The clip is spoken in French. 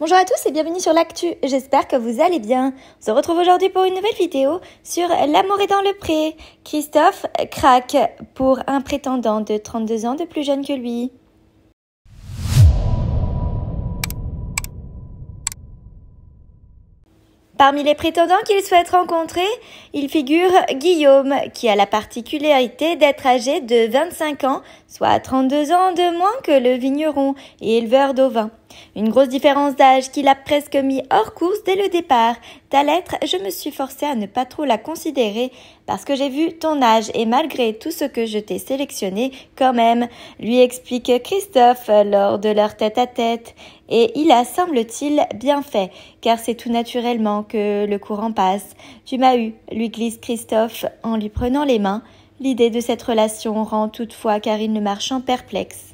Bonjour à tous et bienvenue sur l'actu, j'espère que vous allez bien. On se retrouve aujourd'hui pour une nouvelle vidéo sur l'amour est dans le pré. Christophe craque pour un prétendant de 32 ans de plus jeune que lui. Parmi les prétendants qu'il souhaite rencontrer, il figure Guillaume, qui a la particularité d'être âgé de 25 ans, soit 32 ans de moins que le vigneron et éleveur d'ovins. Une grosse différence d'âge qui l'a presque mis hors course dès le départ. Ta lettre, je me suis forcée à ne pas trop la considérer parce que j'ai vu ton âge et malgré tout ce que je t'ai sélectionné quand même, lui explique Christophe lors de leur tête-à-tête. Et il a, semble-t-il, bien fait, car c'est tout naturellement que le courant passe. Tu m'as eu, lui glisse Christophe en lui prenant les mains. L'idée de cette relation rend toutefois Karine le marchand perplexe.